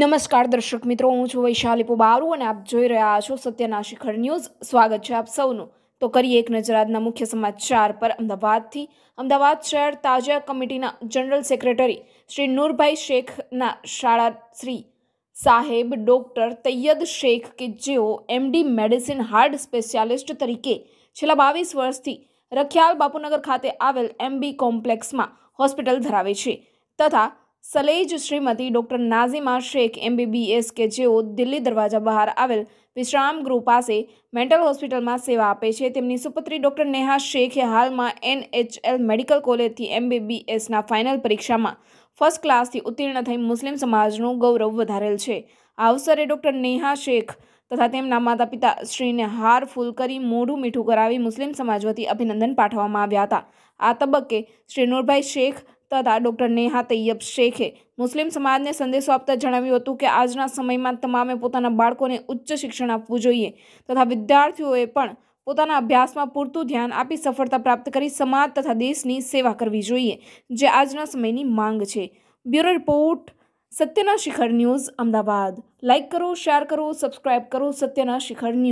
નમસ્કાર દર્શક મિત્રો હું છું વૈશાલી પોબારુ અને આપ જોઈ રહ્યા છો સત્યના શિખર ન્યૂઝ સ્વાગત છે આપ સૌનું તો કરીએ એક નજર આજના મુખ્ય સમાચાર પર અમદાવાદથી અમદાવાદ શહેર તાજા કમિટીના જનરલ સેક્રેટરી શ્રી નૂરભાઈ શેખના શાળા શ્રી સાહેબ ડૉક્ટર તૈયદ શેખ કે જેઓ એમડી મેડિસિન હાર્ડ સ્પેશિયાલિસ્ટ તરીકે છેલ્લા બાવીસ વર્ષથી રખિયાલ બાપુનગર ખાતે આવેલ એમબી કોમ્પ્લેક્સમાં હોસ્પિટલ ધરાવે છે તથા સલેજ શ્રીમતી ડૉક્ટર નાઝિમા શેખ એમબીબીએસ કે જેઓ દિલ્હી દરવાજા બહાર આવેલ વિશ્રામ ગૃહ પાસે મેન્ટલ હોસ્પિટલમાં સેવા આપે છે તેમની સુપત્રી ડૉક્ટર નેહા શેખે હાલમાં એનએચએલ મેડિકલ કોલેજથી એમબીબીએસના ફાઇનલ પરીક્ષામાં ફર્સ્ટ ક્લાસથી ઉત્તીર્ણ થઈ મુસ્લિમ સમાજનું ગૌરવ વધારેલ છે આ અવસરે ડૉક્ટર નેહા શેખ તથા તેમના માતા પિતા શ્રીને હાર ફૂલ કરી મોઢું મીઠું કરાવી મુસ્લિમ સમાજ વતી અભિનંદન પાઠવવામાં આવ્યા હતા આ તબક્કે શ્રી નૂરભાઈ શેખ તથા ડૉક્ટર નેહા તૈયબ શેખે મુસ્લિમ સમાજને સંદેશો આપતા જણાવ્યું હતું કે આજના સમયમાં તમામે પોતાના બાળકોને ઉચ્ચ શિક્ષણ આપવું જોઈએ તથા વિદ્યાર્થીઓએ પણ પોતાના અભ્યાસમાં પૂરતું ધ્યાન આપી સફળતા પ્રાપ્ત કરી સમાજ તથા દેશની સેવા કરવી જોઈએ જે આજના સમયની માંગ છે બ્યુરો રિપોર્ટ સત્યના શિખર ન્યૂઝ અમદાવાદ લાઇક કરો શેર કરો સબસ્ક્રાઇબ કરો સત્યના શિખર ન્યૂઝ